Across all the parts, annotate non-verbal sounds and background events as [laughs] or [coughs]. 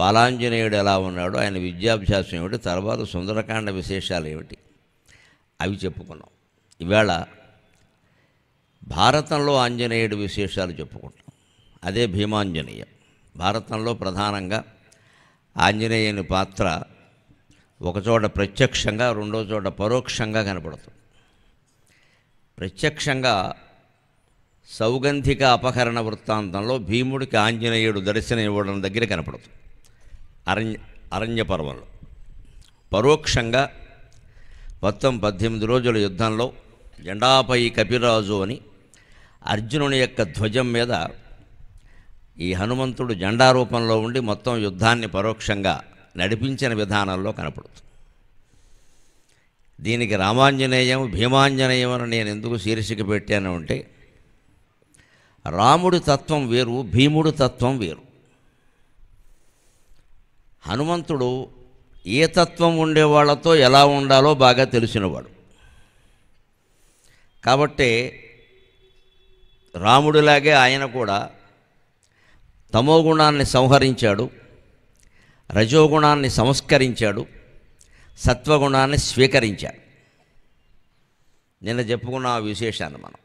బాలాంజనేయుడు ఎలా ఉన్నాడో ఆయన విద్యాభ్యాసం ఏమిటి తర్వాత సుందరకాండ విశేషాలు ఏమిటి అవి చెప్పుకున్నాం ఇవాళ భారతంలో ఆంజనేయుడు విశేషాలు చెప్పుకుంటాం అదే భీమాంజనేయ భారతంలో ప్రధానంగా ఆంజనేయుని పాత్ర ఒకచోట ప్రత్యక్షంగా రెండో చోట పరోక్షంగా కనపడుతుంది ప్రత్యక్షంగా సౌగంధిక అపహరణ వృత్తాంతంలో భీముడికి ఆంజనేయుడు దర్శనం ఇవ్వడం దగ్గర కనపడుతుంది అరణ్య అరణ్య పర్వంలో పరోక్షంగా మొత్తం పద్దెనిమిది రోజుల యుద్ధంలో జెండాపై కపిరాజు అని అర్జునుని యొక్క ధ్వజం మీద ఈ హనుమంతుడు జెండా రూపంలో ఉండి మొత్తం యుద్ధాన్ని పరోక్షంగా నడిపించిన విధానంలో కనపడుతుంది దీనికి రామాంజనేయం భీమాంజనేయం అని నేను ఎందుకు శీర్షిక పెట్టాను అంటే రాముడి తత్వం వేరు భీముడు తత్వం వేరు హనుమంతుడు ఏ తత్వం ఉండేవాళ్లతో ఎలా ఉండాలో బాగా తెలిసినవాడు కాబట్టి రాముడిలాగే ఆయన కూడా తమోగుణాన్ని సంహరించాడు రజోగుణాన్ని సంస్కరించాడు సత్వగుణాన్ని స్వీకరించాడు నిన్న చెప్పుకున్న ఆ విశేషాన్ని మనం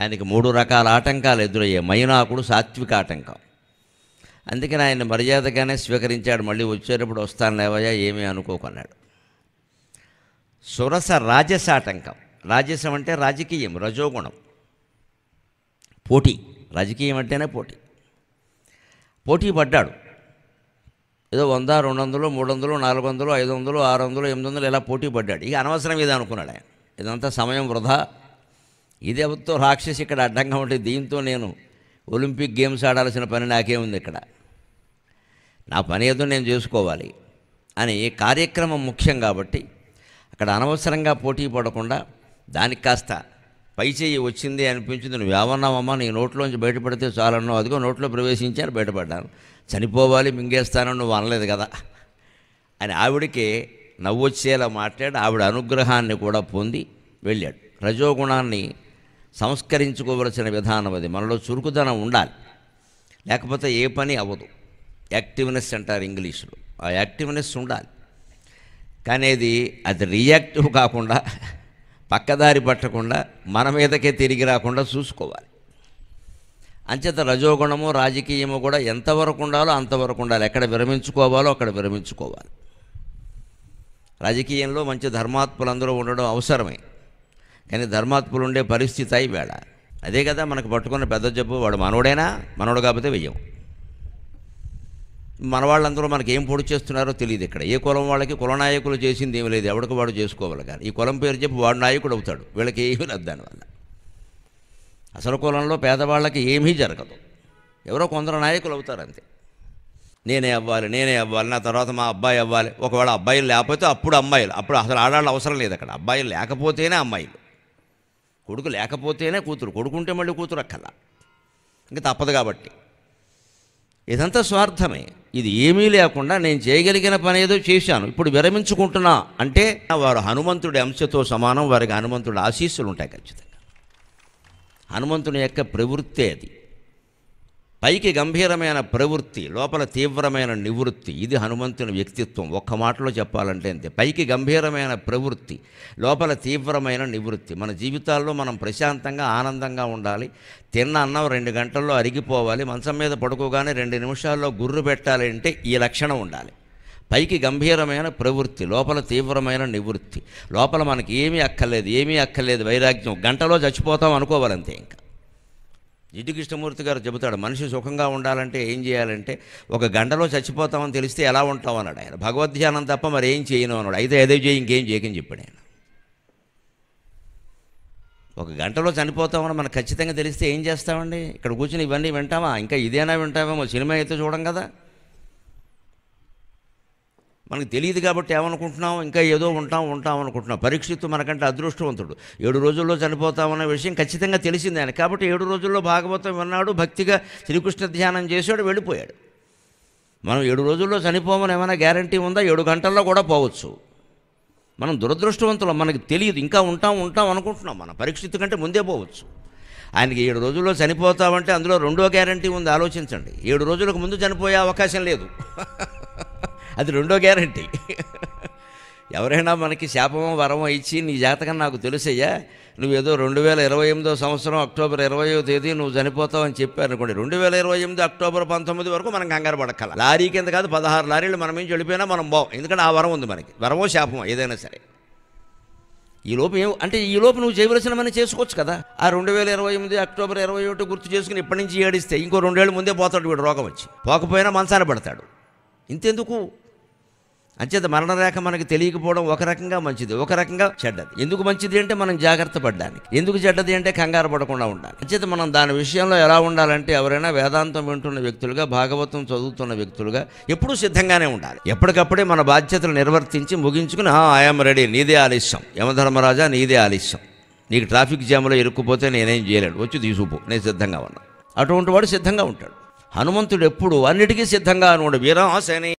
ఆయనకి మూడు రకాల ఆటంకాలు ఎదురయ్యాయి మైనాకుడు సాత్విక ఆటంకం అందుకని ఆయన మర్యాదగానే స్వీకరించాడు మళ్ళీ వచ్చేటప్పుడు వస్తాను లేవయ్యా ఏమీ అనుకోకున్నాడు సురస రాజస ఆటంకం రాజసం అంటే రాజకీయం రజోగుణం పోటీ రాజకీయం అంటేనే పోటీ పోటీ పడ్డాడు ఏదో వంద రెండు వందలు మూడు వందలు నాలుగు వందలు ఐదు వందలు ఆరు వందలు ఎనిమిది వందలు ఇలా పోటీ పడ్డాడు ఇక అనవసరం ఇది అనుకున్నాడు ఆయన ఇదంతా సమయం వృధా ఇదే ఎవరితో రాక్షసి ఇక్కడ అడ్డంగా ఉంటే దీంతో నేను ఒలింపిక్ గేమ్స్ ఆడాల్సిన పని నాకేముంది ఇక్కడ నా పని ఏదో నేను చేసుకోవాలి అని కార్యక్రమం ముఖ్యం కాబట్టి అక్కడ అనవసరంగా పోటీ పడకుండా దానికి కాస్త పై చేయి వచ్చింది అనిపించింది నువ్వు ఏమన్నావమ్మా నీ నోట్లోంచి బయటపడితే చాలన్నావు అదిగో నోట్లో ప్రవేశించాను బయటపడ్డాను చనిపోవాలి మింగేస్తాను నువ్వు అనలేదు కదా అని ఆవిడికి నవ్వొచ్చేలా మాట్లాడి ఆవిడ అనుగ్రహాన్ని కూడా పొంది వెళ్ళాడు రజోగుణాన్ని సంస్కరించుకోవలసిన విధానం అది మనలో చురుకుదనం ఉండాలి లేకపోతే ఏ పని అవ్వదు యాక్టివ్నెస్ అంటారు ఇంగ్లీష్లో ఆ యాక్టివ్నెస్ ఉండాలి కానీ అది అది రియాక్టివ్ కాకుండా పక్కదారి పట్టకుండా మన మీదకే తిరిగి రాకుండా చూసుకోవాలి అంచేత రజోగుణము రాజకీయము కూడా ఎంతవరకు ఉండాలో అంతవరకు ఉండాలి ఎక్కడ విరమించుకోవాలో అక్కడ విరమించుకోవాలి రాజకీయంలో మంచి ధర్మాత్ములు అందరూ ఉండడం అవసరమే కానీ ధర్మాత్ములు ఉండే పరిస్థితి అయి వేళ అదే కదా మనకు పట్టుకున్న పెద్ద జబ్బు వాడు మనోడైనా మనోడు కాకపోతే వెయ్యం మన వాళ్ళందరూ మనకి ఏం పొడి చేస్తున్నారో తెలియదు ఇక్కడ ఏ కులం వాళ్ళకి కుల నాయకులు చేసింది ఏమి లేదు ఎవడికి వాడు చేసుకోవాలి కానీ ఈ కులం పేరు చెప్పి వాడు నాయకుడు అవుతాడు వీళ్ళకి ఏమీ లేదు దానివల్ల అసలు కులంలో పేదవాళ్ళకి ఏమీ జరగదు ఎవరో కొందరు నాయకులు అవుతారు అంతే నేనే అవ్వాలి నేనే అవ్వాలి నా తర్వాత మా అబ్బాయి అవ్వాలి ఒకవేళ అబ్బాయిలు లేకపోతే అప్పుడు అమ్మాయిలు అప్పుడు అసలు ఆడాళ్ళు అవసరం లేదు అక్కడ అబ్బాయిలు లేకపోతేనే అమ్మాయిలు కొడుకు లేకపోతేనే కూతురు కొడుకుంటే మళ్ళీ కూతురు అక్కల ఇంకా తప్పదు కాబట్టి ఇదంతా స్వార్థమే ఇది ఏమీ లేకుండా నేను చేయగలిగిన పని ఏదో చేశాను ఇప్పుడు విరమించుకుంటున్నా అంటే వారు హనుమంతుడి అంశతో సమానం వారికి హనుమంతుడి ఆశీస్సులు ఉంటాయి ఖచ్చితంగా హనుమంతుని యొక్క ప్రవృత్తే అది పైకి గంభీరమైన ప్రవృత్తి లోపల తీవ్రమైన నివృత్తి ఇది హనుమంతుని వ్యక్తిత్వం ఒక్క మాటలో చెప్పాలంటే అంతే పైకి గంభీరమైన ప్రవృత్తి లోపల తీవ్రమైన నివృత్తి మన జీవితాల్లో మనం ప్రశాంతంగా ఆనందంగా ఉండాలి తిన్న అన్నం రెండు గంటల్లో అరిగిపోవాలి మంచం మీద పడుకోగానే రెండు నిమిషాల్లో గుర్రు పెట్టాలి అంటే ఈ లక్షణం ఉండాలి పైకి గంభీరమైన ప్రవృత్తి లోపల తీవ్రమైన నివృత్తి లోపల మనకి ఏమీ అక్కర్లేదు ఏమీ అక్కర్లేదు వైరాగ్యం గంటలో చచ్చిపోతాం అనుకోవాలంతే ఇంకా జిడ్డు కృష్ణమూర్తి గారు చెబుతాడు మనిషి సుఖంగా ఉండాలంటే ఏం చేయాలంటే ఒక గంటలో చచ్చిపోతామని తెలిస్తే ఎలా ఉంటామన్నాడు అన్నాడు ఆయన భగవద్ధ్యానం తప్ప మరి ఏం చేయను అన్నాడు అయితే అదే చేయి ఇంకేం చేయకని చెప్పాడు ఆయన ఒక గంటలో చనిపోతామని మనకు ఖచ్చితంగా తెలిస్తే ఏం చేస్తామండి ఇక్కడ కూర్చుని ఇవన్నీ వింటామా ఇంకా ఇదేనా వింటామేమో సినిమా అయితే చూడం కదా మనకు తెలియదు కాబట్టి ఏమనుకుంటున్నాం ఇంకా ఏదో ఉంటాం ఉంటాం అనుకుంటున్నాం పరీక్షిత్తు మనకంటే అదృష్టవంతుడు ఏడు రోజుల్లో చనిపోతామన్న విషయం ఖచ్చితంగా తెలిసింది ఆయన కాబట్టి ఏడు రోజుల్లో భాగవతం విన్నాడు భక్తిగా శ్రీకృష్ణ ధ్యానం చేశాడు వెళ్ళిపోయాడు మనం ఏడు రోజుల్లో చనిపోమని ఏమైనా గ్యారంటీ ఉందా ఏడు గంటల్లో కూడా పోవచ్చు మనం దురదృష్టవంతులం మనకు తెలియదు ఇంకా ఉంటాం ఉంటాం అనుకుంటున్నాం మన పరీక్షిత్తు కంటే ముందే పోవచ్చు ఆయనకి ఏడు రోజుల్లో చనిపోతామంటే అందులో రెండో గ్యారంటీ ఉంది ఆలోచించండి ఏడు రోజులకు ముందు చనిపోయే అవకాశం లేదు [laughs] అది రెండో గ్యారంటీ ఎవరైనా మనకి శాపమో వరమో ఇచ్చి నీ జాతకం నాకు తెలుసయ్యా నువ్వేదో రెండు వేల ఇరవై ఎనిమిదో సంవత్సరం అక్టోబర్ ఇరవయో తేదీ నువ్వు చనిపోతావు అని చెప్పారు అనుకోండి రెండు వేల ఇరవై ఎనిమిది అక్టోబర్ పంతొమ్మిది వరకు మనం కంగారు పడక్కల లారీ కింద కాదు పదహారు లారీలు మనం ఏం చెడిపోయినా మనం బాం ఎందుకంటే ఆ వరం ఉంది మనకి వరమో శాపమో ఏదైనా సరే ఈ లోపు ఏం అంటే ఈ లోపు నువ్వు చేయవలసిన మనం చేసుకోవచ్చు కదా ఆ రెండు వేల ఇరవై ఎనిమిది అక్టోబర్ ఇరవై ఒకటి గుర్తు చేసుకుని ఇప్పటి నుంచి ఏడిస్తే ఇంకో రెండేళ్ళు ముందే పోతాడు వీడు రోగం వచ్చి పోకపోయినా మనసాన పడతాడు ఇంతెందుకు అంచేత మరణరేఖ మనకు తెలియకపోవడం ఒక రకంగా మంచిది ఒక రకంగా చెడ్డది ఎందుకు మంచిది అంటే మనం జాగ్రత్త పడడానికి ఎందుకు చెడ్డది అంటే కంగారు పడకుండా ఉండాలి అంచేత మనం దాని విషయంలో ఎలా ఉండాలంటే ఎవరైనా వేదాంతం వింటున్న వ్యక్తులుగా భాగవతం చదువుతున్న వ్యక్తులుగా ఎప్పుడూ సిద్ధంగానే ఉండాలి ఎప్పటికప్పుడే మన బాధ్యతలు నిర్వర్తించి ముగించుకుని ఐఎమ్ రెడీ నీదే ఆలస్యం యమధర్మరాజా నీదే ఆలస్యం నీకు ట్రాఫిక్ జామ్లో ఇరుక్కుపోతే నేనేం చేయలేడు వచ్చి తీసుకుపో నేను సిద్ధంగా ఉన్నాను అటువంటి వాడు సిద్ధంగా ఉంటాడు హనుమంతుడు ఎప్పుడు అన్నిటికీ సిద్ధంగా వీరం వీరాసనే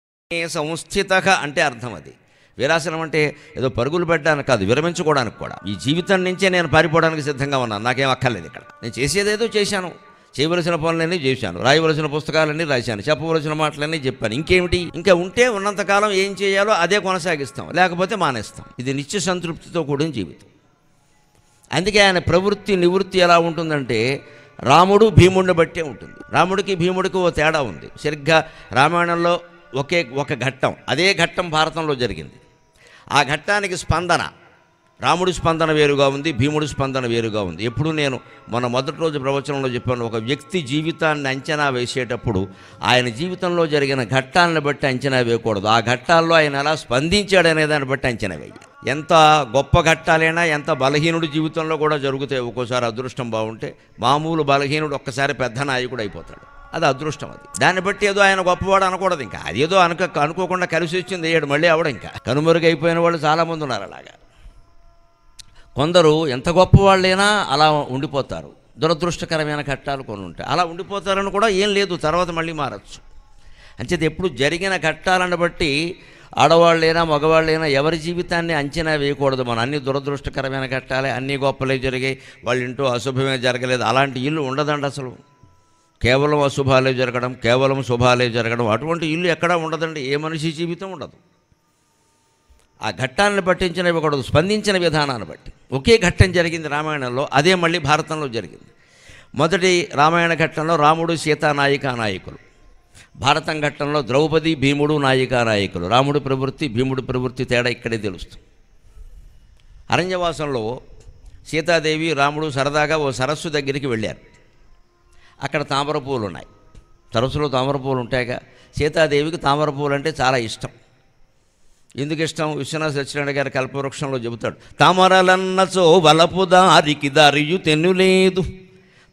సంస్థిత అంటే అర్థం అది విరాసనం అంటే ఏదో పరుగులు పెట్టడానికి కాదు విరమించుకోవడానికి కూడా ఈ జీవితం నుంచే నేను పారిపోవడానికి సిద్ధంగా ఉన్నాను నాకేం అక్కర్లేదు ఇక్కడ నేను చేసేదేదో చేశాను చేయవలసిన పనులన్నీ చేశాను రాయవలసిన పుస్తకాలన్నీ రాశాను చెప్పవలసిన మాటలన్నీ చెప్పాను ఇంకేమిటి ఇంకా ఉంటే ఉన్నంతకాలం ఏం చేయాలో అదే కొనసాగిస్తాం లేకపోతే మానేస్తాం ఇది నిత్య సంతృప్తితో కూడిన జీవితం అందుకే ఆయన ప్రవృత్తి నివృత్తి ఎలా ఉంటుందంటే రాముడు భీముడిని బట్టే ఉంటుంది రాముడికి భీముడికి ఓ తేడా ఉంది సరిగ్గా రామాయణంలో ఒకే ఒక ఘట్టం అదే ఘట్టం భారతంలో జరిగింది ఆ ఘట్టానికి స్పందన రాముడి స్పందన వేరుగా ఉంది భీముడి స్పందన వేరుగా ఉంది ఎప్పుడు నేను మన మొదటి రోజు ప్రవచనంలో చెప్పాను ఒక వ్యక్తి జీవితాన్ని అంచనా వేసేటప్పుడు ఆయన జీవితంలో జరిగిన ఘట్టాలను బట్టి అంచనా వేయకూడదు ఆ ఘట్టాల్లో ఆయన ఎలా స్పందించాడనే దాన్ని బట్టి అంచనా వేయాలి ఎంత గొప్ప ఘట్టాలైనా ఎంత బలహీనుడు జీవితంలో కూడా జరుగుతాయి ఒక్కోసారి అదృష్టం బాగుంటే మామూలు బలహీనుడు ఒక్కసారి పెద్ద నాయకుడు అయిపోతాడు అది అదృష్టం అది దాన్ని బట్టి ఏదో ఆయన గొప్పవాడు అనకూడదు ఇంకా అది ఏదో అనుక అనుకోకుండా కలిసి వచ్చింది ఏడు మళ్ళీ అవడం ఇంకా కనుమరుగైపోయిన వాళ్ళు చాలామంది ఉన్నారు అలాగా కొందరు ఎంత గొప్పవాళ్ళైనా అలా ఉండిపోతారు దురదృష్టకరమైన ఘట్టాలు కొన్ని ఉంటాయి అలా ఉండిపోతారని కూడా ఏం లేదు తర్వాత మళ్ళీ మారచ్చు అంచేది ఎప్పుడు జరిగిన ఘట్టాలను బట్టి ఆడవాళ్ళైనా మగవాళ్ళైనా ఎవరి జీవితాన్ని అంచనా వేయకూడదు మనం అన్ని దురదృష్టకరమైన ఘట్టాలే అన్ని గొప్పలే జరిగాయి వాళ్ళు ఇంటూ అశుభమే జరగలేదు అలాంటి ఇల్లు ఉండదండి అసలు కేవలం అశుభాలే జరగడం కేవలం శుభాలే జరగడం అటువంటి ఇల్లు ఎక్కడా ఉండదండి ఏ మనిషి జీవితం ఉండదు ఆ ఘట్టాన్ని పట్టించినవి కూడా స్పందించిన విధానాన్ని బట్టి ఒకే ఘట్టం జరిగింది రామాయణంలో అదే మళ్ళీ భారతంలో జరిగింది మొదటి రామాయణ ఘట్టంలో రాముడు సీత నాయికా నాయకులు భారతం ఘట్టంలో ద్రౌపది భీముడు నాయికా నాయకులు రాముడు ప్రవృత్తి భీముడు ప్రవృత్తి తేడా ఇక్కడే తెలుస్తుంది అరణ్యవాసంలో సీతాదేవి రాముడు సరదాగా ఓ సరస్సు దగ్గరికి వెళ్ళారు అక్కడ తామర పూలు ఉన్నాయి సరస్సులో తామర పూలు ఉంటాయిగా సీతాదేవికి తామర పూలు అంటే చాలా ఇష్టం ఎందుకు ఇష్టం విశ్వనాథ సత్యనారాయణ గారి కల్పవృక్షంలో చెబుతాడు తామరలన్నచో వలపు దారికి దారియు తెన్నులేదు లేదు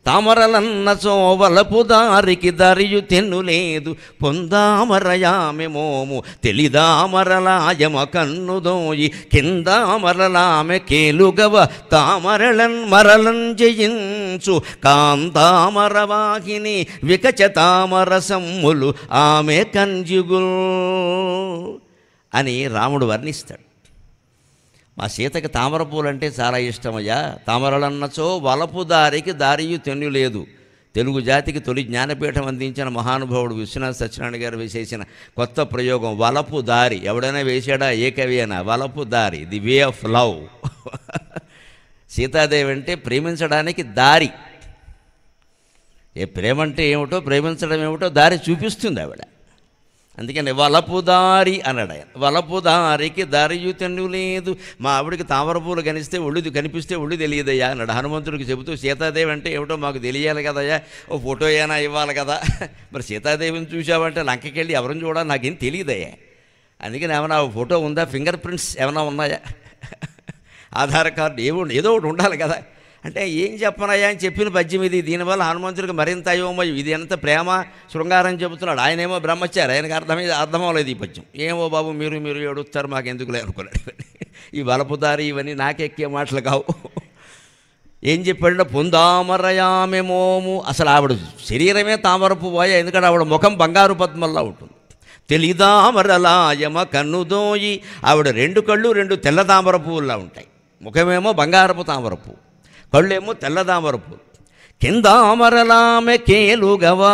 తామరలన్న చోవలపు దారికి దరియు తెన్నులేదు పొందామరయామెమోము తెలిదామరలాయమ కన్నుదోయి కిందామరలామె కేలుగవ తామరళన్ మరలం జయించు కాంతామరవాహిని వికచతామర సమ్ములు ఆమె కంజుగు అని రాముడు వర్ణిస్తాడు మా సీతకి తామర పూలంటే చాలా ఇష్టమయ్యా తామరలన్నచో వలపు దారికి దారియు తెన్యు లేదు తెలుగు జాతికి తొలి జ్ఞానపీఠం అందించిన మహానుభావుడు విశ్వనాథ్ సత్యనారాయణ గారు వేసేసిన కొత్త ప్రయోగం వలపు దారి ఎవడైనా వేసాడా ఏ కవి అయినా వలపు దారి the way of love Sitadevi అంటే ప్రేమించడానికి దారి ఏ ప్రేమ అంటే ఏమిటో ప్రేమించడం ఏమిటో దారి చూపిస్తుంది ఆవిడ అందుకని వలపుదారి అన్నాడు ఆయన వలపుదారికి దారియు లేదు మా ఆవిడికి తామరపూలు కనిస్తే ఒళ్ళు కనిపిస్తే ఒళ్ళు తెలియదయ్యా అన్నాడు హనుమంతుడికి చెబుతూ సీతాదేవి అంటే ఏమిటో మాకు తెలియాలి కదయ్యా ఓ ఫోటో అయినా ఇవ్వాలి కదా [laughs] మరి సీతాదేవిని చూసావంటే లంకకెళ్ళి ఎవరిని చూడాలి నాకేం తెలియదయ్యా అందుకని ఏమైనా ఫోటో ఉందా ఫింగర్ ప్రింట్స్ ఏమైనా ఉన్నాయా [laughs] ఆధార్ కార్డు ఏమో ఏదో ఒకటి ఉండాలి కదా అంటే ఏం చెప్పనయ్యా అని చెప్పిన పద్యం ఇది దీనివల్ల హనుమంతుడికి మరింత అయోమయం ఇది ఎంత ప్రేమ శృంగారం చెబుతున్నాడు ఆయనేమో బ్రహ్మచారి ఆయనకు అర్థం అర్థమవలేదు ఈ పద్యం ఏమో బాబు మీరు మీరు ఏడుస్తారు మాకు ఎందుకు లేనుకున్నాడు ఈ బలపుదారి ఇవన్నీ నాకెక్కే మాటలు కావు ఏం చెప్పాడంటే పొందామరయామెమోము అసలు ఆవిడ శరీరమే తామరపు పోయ ఎందుకంటే ఆవిడ ముఖం బంగారు పద్మల్లా ఉంటుంది తెలిదామరలాయమ కన్నుదోయి ఆవిడ రెండు కళ్ళు రెండు తెల్ల తామర పువ్వుల్లా ఉంటాయి ముఖమేమో బంగారపు తామర పువ్వు కళ్ళేమో తెల్లదామరపు కేలు కేలుగవా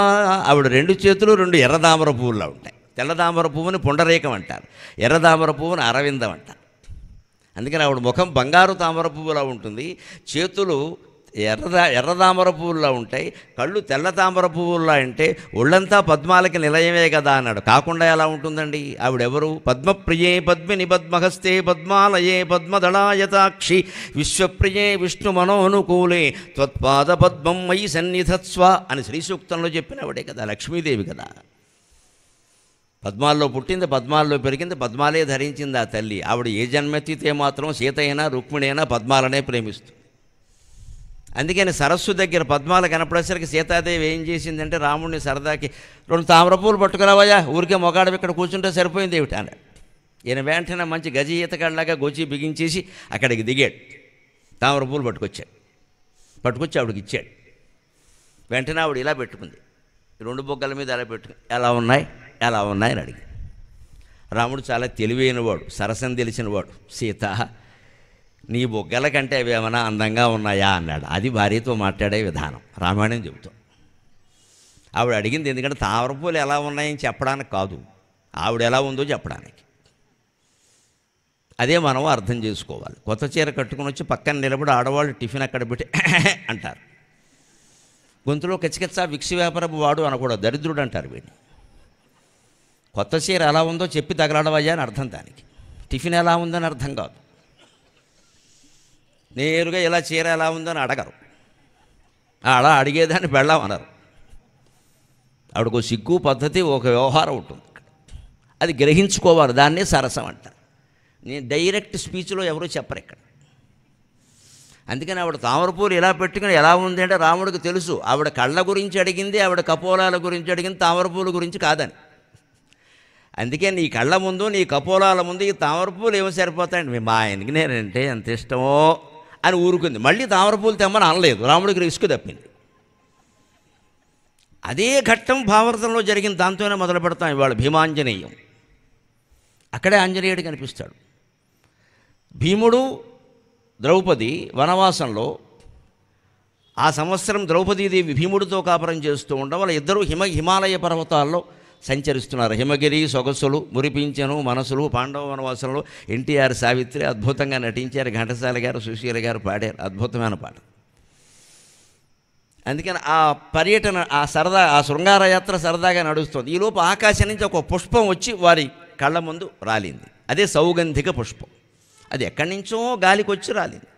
ఆవిడ రెండు చేతులు రెండు ఎర్రదామర పువ్వులా ఉంటాయి తెల్లదామర పువ్వుని పుండరేకం అంటారు ఎర్రదామర పువ్వుని అరవిందం అంటారు అందుకని ఆవిడ ముఖం బంగారు తామర పువ్వులా ఉంటుంది చేతులు ఎర్ర ఎర్ర తామర పువ్వుల్లో ఉంటాయి కళ్ళు తెల్ల తామర పువ్వుల్లో అంటే ఒళ్ళంతా పద్మాలకి నిలయమే కదా అన్నాడు కాకుండా ఎలా ఉంటుందండి ఆవిడెవరు పద్మప్రియే పద్మిని పద్మహస్తే పద్మాలయే పద్మదళాయతాక్షి విశ్వప్రియే విష్ణు మనోనుకూలే త్వత్పాద పద్మం మై సన్నిధత్స్వ అని చెప్పిన చెప్పినవిడే కదా లక్ష్మీదేవి కదా పద్మాల్లో పుట్టింది పద్మాల్లో పెరిగింది పద్మాలే ధరించింది ఆ తల్లి ఆవిడ ఏ జన్మెత్తితే మాత్రం సీత అయినా రుక్మిణి అయినా పద్మాలనే ప్రేమిస్తుంది అందుకని సరస్సు దగ్గర పద్మాలు కనపడేసరికి సీతాదేవి ఏం చేసిందంటే రాముడిని సరదాకి రెండు తామర పూలు పట్టుకురావయ్యా ఊరికే మొగాడు ఇక్కడ కూర్చుంటే సరిపోయింది ఏమిటి అన్నాడు ఈయన వెంటనే మంచి గజి ఈతకాళ్ళలాగా గోచి బిగించేసి అక్కడికి దిగాడు తామర పూలు పట్టుకొచ్చాడు పట్టుకొచ్చి ఆవిడకి ఇచ్చాడు వెంటనే ఆవిడ ఇలా పెట్టుకుంది రెండు బొగ్గల మీద అలా పెట్టుకుని ఎలా ఉన్నాయి ఎలా ఉన్నాయి అని అడిగి రాముడు చాలా తెలివైనవాడు సరసం తెలిసినవాడు సీత నీ బొగ్గల కంటే ఏమైనా అందంగా ఉన్నాయా అన్నాడు అది భార్యతో మాట్లాడే విధానం రామాయణం చెబుతాం ఆవిడ అడిగింది ఎందుకంటే తామరపూలు ఎలా ఉన్నాయని చెప్పడానికి కాదు ఆవిడ ఎలా ఉందో చెప్పడానికి అదే మనం అర్థం చేసుకోవాలి కొత్త చీర కట్టుకుని వచ్చి పక్కన నిలబడి ఆడవాళ్ళు టిఫిన్ అక్కడ పెట్టి [coughs] అంటారు గొంతులో కచికచ్చ విక్షి వ్యాపారపు వాడు అనకూడదు దరిద్రుడు అంటారు వీడిని కొత్త చీర ఎలా ఉందో చెప్పి తగలాడవయ్యా అని అర్థం దానికి టిఫిన్ ఎలా ఉందని అర్థం కాదు నేరుగా ఇలా చీర ఎలా ఉందని అడగరు అలా అడిగేదాన్ని వెళ్ళామన్నారు అనరు ఆవిడకు సిగ్గు పద్ధతి ఒక వ్యవహారం ఉంటుంది అది గ్రహించుకోవాలి దాన్నే సరసం అంటారు నేను డైరెక్ట్ స్పీచ్లో ఎవరూ చెప్పరు ఇక్కడ అందుకని ఆవిడ తామరపూలు ఇలా పెట్టుకుని ఎలా ఉంది అంటే రాముడికి తెలుసు ఆవిడ కళ్ళ గురించి అడిగింది ఆవిడ కపోలాల గురించి అడిగింది తామరపూల గురించి కాదని అందుకే నీ కళ్ళ ముందు నీ కపోలాల ముందు ఈ తామరపూలు ఏమో సరిపోతాయండి మా ఆయనకి నేనంటే ఎంత ఇష్టమో అని ఊరుకుంది మళ్ళీ తామరపూలు తెమ్మని అనలేదు రాముడికి రిస్క్ తప్పింది అదే ఘట్టం భావరతంలో జరిగిన దాంతోనే మొదలు పెడతాం ఇవాళ భీమాంజనేయం అక్కడే ఆంజనేయుడు కనిపిస్తాడు భీముడు ద్రౌపది వనవాసంలో ఆ సంవత్సరం ద్రౌపదీదేవి భీముడితో కాపురం చేస్తూ ఉండడం వాళ్ళ ఇద్దరు హిమ హిమాలయ పర్వతాల్లో సంచరిస్తున్నారు హిమగిరి సొగసులు మురిపించను మనసులు పాండవ వనవాసులు ఎన్టీఆర్ సావిత్రి అద్భుతంగా నటించారు ఘంటసాల గారు సుశీల గారు పాడారు అద్భుతమైన పాట అందుకని ఆ పర్యటన ఆ సరదా ఆ శృంగార యాత్ర సరదాగా నడుస్తుంది లోపు ఆకాశం నుంచి ఒక పుష్పం వచ్చి వారి కళ్ళ ముందు రాలింది అదే సౌగంధిక పుష్పం అది ఎక్కడి నుంచో గాలికి వచ్చి రాలింది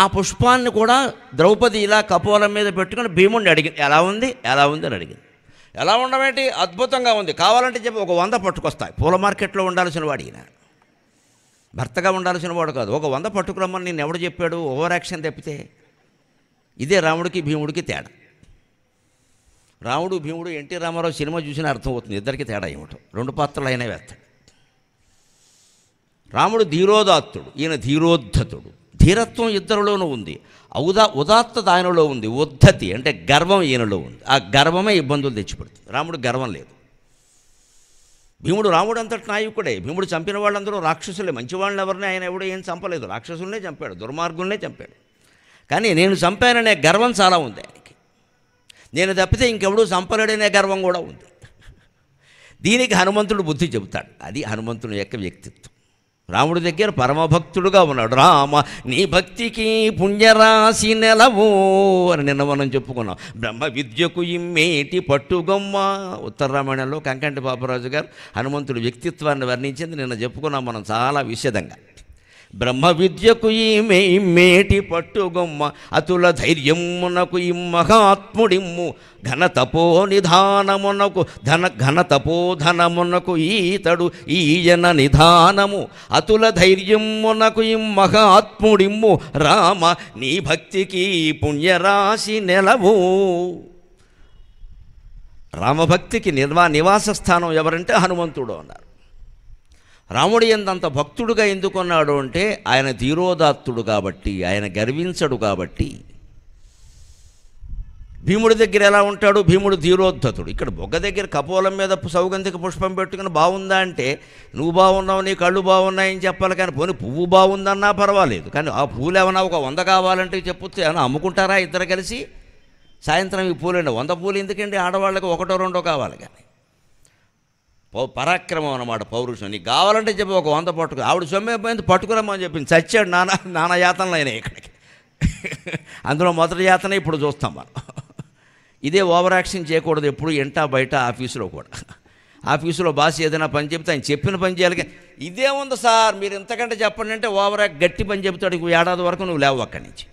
ఆ పుష్పాన్ని కూడా ద్రౌపది ఇలా కపోలం మీద పెట్టుకుని భీముడిని అడిగింది ఎలా ఉంది ఎలా ఉంది అని అడిగింది ఎలా ఉండమేంటి అద్భుతంగా ఉంది కావాలంటే చెప్పి ఒక వంద పట్టుకొస్తాయి పూల మార్కెట్లో ఉండాల్సిన వాడు ఈయన భర్తగా ఉండాల్సిన వాడు కాదు ఒక వంద పట్టుకురమ్మని నేను ఎవడు చెప్పాడు ఓవర్ యాక్షన్ తప్పితే ఇదే రాముడికి భీముడికి తేడా రాముడు భీముడు ఎన్టీ రామారావు సినిమా చూసిన అర్థం అవుతుంది ఇద్దరికి తేడా ఏమిటో రెండు పాత్రలు అయినా వేస్తాడు రాముడు ధీరోదాత్తుడు ఈయన ధీరోద్ధతుడు ధీరత్వం ఇద్దరిలోనూ ఉంది ఉదా ఉదాత్త దానిలో ఉంది ఉద్ధతి అంటే గర్వం ఈయనలో ఉంది ఆ గర్వమే ఇబ్బందులు తెచ్చిపెడుతుంది రాముడు గర్వం లేదు భీముడు రాముడు అంతటి నాయకుడే భీముడు చంపిన వాళ్ళందరూ రాక్షసులే మంచివాళ్ళని ఎవరిని ఆయన ఎవడో ఏం చంపలేదు రాక్షసులనే చంపాడు దుర్మార్గులనే చంపాడు కానీ నేను చంపాననే గర్వం చాలా ఉంది ఆయనకి నేను తప్పితే ఇంకెవడూ చంపలేడనే గర్వం కూడా ఉంది దీనికి హనుమంతుడు బుద్ధి చెబుతాడు అది హనుమంతుని యొక్క వ్యక్తిత్వం రాముడి దగ్గర పరమభక్తుడుగా ఉన్నాడు రామ నీ భక్తికి పుణ్యరాశి నెలవు అని నిన్న మనం చెప్పుకున్నాం బ్రహ్మ విద్యకు ఇమ్మేటి పట్టుగొమ్మ ఉత్తర రామాయణంలో కంకంటి బాపరాజు గారు హనుమంతుడి వ్యక్తిత్వాన్ని వర్ణించింది నిన్న చెప్పుకున్నాం మనం చాలా విషదంగా బ్రహ్మ విద్యకు ఈమె మేటి పట్టుగొమ్మ అతుల ధైర్యమునకు ఇమ్మహాత్ముడిమ్ము ఘనతపో నిధానమునకు ధన ఘనతపోధనమునకు ఈతడు ఈయన నిధానము అతుల ధైర్యమునకు ఇమ్మహాత్ముడిమ్ము రామ నీ భక్తికి పుణ్యరాశి నెలవు రామభక్తికి నిర్వా నివాస స్థానం ఎవరంటే హనుమంతుడు అన్నారు రాముడు ఎంతంత భక్తుడుగా ఎందుకున్నాడు అంటే ఆయన ధీరోదాత్తుడు కాబట్టి ఆయన గర్వించడు కాబట్టి భీముడి దగ్గర ఎలా ఉంటాడు భీముడు ధీరోద్ధతుడు ఇక్కడ బొగ్గ దగ్గర కపోలం మీద సౌగంధిక పుష్పం పెట్టుకుని బాగుందా అంటే నువ్వు బాగున్నావు నీ కళ్ళు బాగున్నాయని చెప్పాలి కానీ పోనీ పువ్వు బాగుందన్నా పర్వాలేదు కానీ ఆ పువ్వులు ఏమన్నా ఒక వంద కావాలంటే చెప్పొచ్చు ఏమన్నా అమ్ముకుంటారా ఇద్దరు కలిసి సాయంత్రం ఈ అండి వంద పూలు ఎందుకండి ఆడవాళ్ళకి ఒకటో రెండో కావాలి కానీ పౌ పరాక్రమం అన్నమాట పౌరుషం నీకు కావాలంటే చెప్పి ఒక వంద పట్టుకు ఆవిడ సొమ్మైపోయింది పట్టుకురమ్మని చెప్పింది చచ్చాడు నానా నానా యాతనలు అయినాయి ఇక్కడికి అందులో మొదటి యాతన ఇప్పుడు చూస్తాం మనం ఇదే ఓవర్ యాక్షన్ చేయకూడదు ఎప్పుడు ఎంటా బయట ఆఫీసులో కూడా ఆఫీసులో బాస్ ఏదైనా పని చెప్తే ఆయన చెప్పిన పని చేయాలి ఇదే ఉంది సార్ మీరు ఇంతకంటే చెప్పండి అంటే ఓవర్ యాక్ట్ గట్టి పని చెప్తాడు ఏడాది వరకు నువ్వు లేవు అక్కడి నుంచి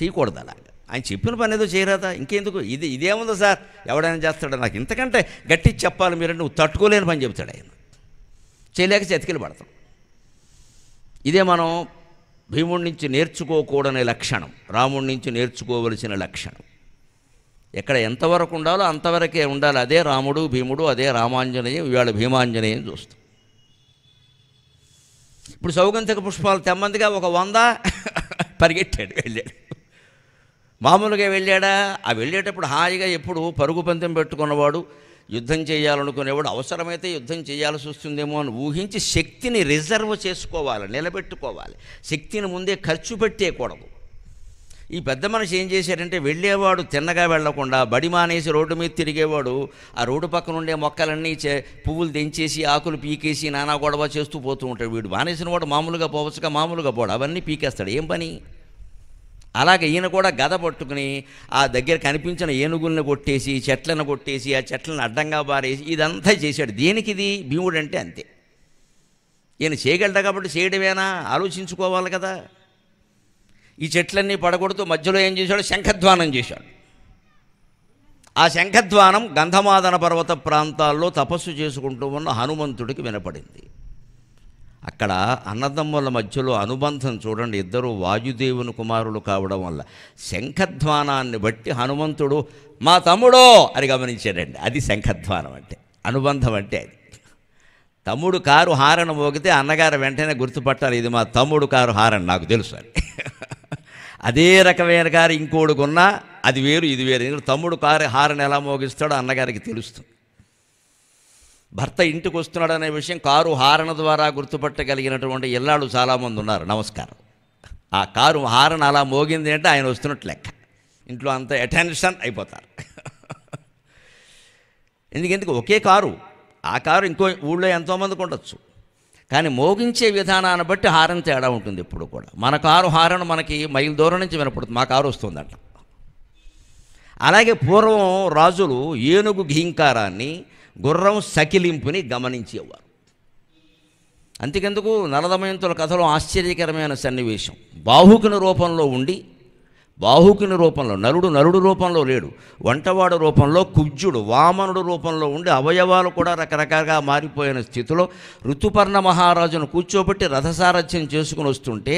చేయకూడదు అలాగా ఆయన చెప్పిన పని ఏదో చేయరాదా ఇంకెందుకు ఇది ఇదేముందో సార్ ఎవడైనా చేస్తాడో నాకు ఇంతకంటే గట్టి చెప్పాలి మీరు నువ్వు తట్టుకోలేని పని చెబుతాడు ఆయన చేయలేక చతికిలు పడతాం ఇదే మనం భీముడి నుంచి నేర్చుకోకూడని లక్షణం రాముడి నుంచి నేర్చుకోవలసిన లక్షణం ఎక్కడ ఎంతవరకు ఉండాలో అంతవరకే ఉండాలి అదే రాముడు భీముడు అదే రామాంజనేయం ఇవాళ భీమాంజనేయం చూస్తాం ఇప్పుడు సౌగంధిక పుష్పాలు తెమ్మందిగా ఒక వంద [laughs] పరిగెట్టాడు వెళ్ళాడు మామూలుగా వెళ్ళాడా ఆ వెళ్ళేటప్పుడు హాయిగా ఎప్పుడు పరుగు పందెం పెట్టుకున్నవాడు యుద్ధం చేయాలనుకునేవాడు అవసరమైతే యుద్ధం చేయాల్సి వస్తుందేమో అని ఊహించి శక్తిని రిజర్వ్ చేసుకోవాలి నిలబెట్టుకోవాలి శక్తిని ముందే ఖర్చు పెట్టేయకూడదు ఈ పెద్ద మనిషి ఏం చేశారంటే వెళ్ళేవాడు తిన్నగా వెళ్లకుండా బడి మానేసి రోడ్డు మీద తిరిగేవాడు ఆ రోడ్డు పక్కన ఉండే మొక్కలన్నీ పువ్వులు తెంచేసి ఆకులు పీకేసి నానా గొడవ చేస్తూ పోతూ ఉంటాడు వీడు మానేసిన వాడు మామూలుగా పోవచ్చుగా మామూలుగా పోడు అవన్నీ పీకేస్తాడు ఏం పని అలాగే ఈయన కూడా గద పట్టుకుని ఆ దగ్గర కనిపించిన ఏనుగులను కొట్టేసి చెట్లను కొట్టేసి ఆ చెట్లను అడ్డంగా పారేసి ఇదంతా చేశాడు ఇది భీముడు అంటే అంతే ఈయన చేయగలడా కాబట్టి చేయడమేనా ఆలోచించుకోవాలి కదా ఈ చెట్లన్నీ పడకూడదు మధ్యలో ఏం చేశాడు శంఖధ్వానం చేశాడు ఆ శంఖధ్వానం గంధమాదన పర్వత ప్రాంతాల్లో తపస్సు చేసుకుంటూ ఉన్న హనుమంతుడికి వినపడింది అక్కడ అన్నదమ్ముల మధ్యలో అనుబంధం చూడండి ఇద్దరు వాయుదేవుని కుమారులు కావడం వల్ల శంఖధ్వానాన్ని బట్టి హనుమంతుడు మా తమ్ముడో అని గమనించాడండి అది శంఖధ్వానం అంటే అనుబంధం అంటే అది తమ్ముడు కారు హారణ మోగితే అన్నగారు వెంటనే గుర్తుపట్టాలి ఇది మా తమ్ముడు కారు హారణ నాకు తెలుసు అని అదే రకమైన గారు ఇంకోడుకున్నా అది వేరు ఇది వేరు తమ్ముడు కారు హారణ ఎలా మోగిస్తాడో అన్నగారికి తెలుస్తుంది భర్త ఇంటికి వస్తున్నాడనే విషయం కారు హారణ ద్వారా గుర్తుపట్టగలిగినటువంటి ఎల్లాళ్ళు చాలామంది ఉన్నారు నమస్కారం ఆ కారు హారణ అలా మోగింది అంటే ఆయన వస్తున్నట్టు లెక్క ఇంట్లో అంత అటెన్షన్ అయిపోతారు ఎందుకంటే ఒకే కారు ఆ కారు ఇంకో ఊళ్ళో ఎంతోమందికి ఉండొచ్చు కానీ మోగించే విధానాన్ని బట్టి హారం తేడా ఉంటుంది ఇప్పుడు కూడా మన కారు హారణ మనకి మైల్ దూరం నుంచి వినపడుతుంది మా కారు వస్తుందంట అలాగే పూర్వం రాజులు ఏనుగు ఘీంకారాన్ని గుర్రం సకిలింపుని గమనించేవారు అంతకెందుకు నలదమయంతుల కథలో ఆశ్చర్యకరమైన సన్నివేశం బాహుకుని రూపంలో ఉండి బాహుకుని రూపంలో నరుడు నరుడు రూపంలో లేడు వంటవాడు రూపంలో కుబ్జుడు వామనుడు రూపంలో ఉండి అవయవాలు కూడా రకరకాలుగా మారిపోయిన స్థితిలో ఋతుపర్ణ మహారాజును కూర్చోబెట్టి రథసారథ్యం చేసుకుని వస్తుంటే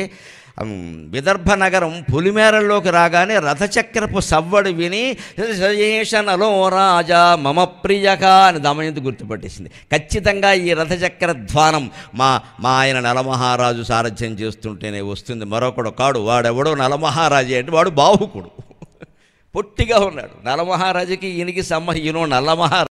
విదర్భ నగరం పులిమేరల్లోకి రాగానే రథచక్రపు సవ్వడు విని శేషనలో రాజా మమ ప్రియక అని దమయంతి గుర్తుపట్టేసింది ఖచ్చితంగా ఈ రథచక్ర ధ్వానం మా మా ఆయన నలమహారాజు సారథ్యం చేస్తుంటేనే వస్తుంది మరొకడు కాడు వాడెవడో నలమహారాజే అంటే వాడు బాహుకుడు పొట్టిగా ఉన్నాడు నలమహారాజుకి ఈయనకి సమ్మ ఈయన నల్లమహారాజు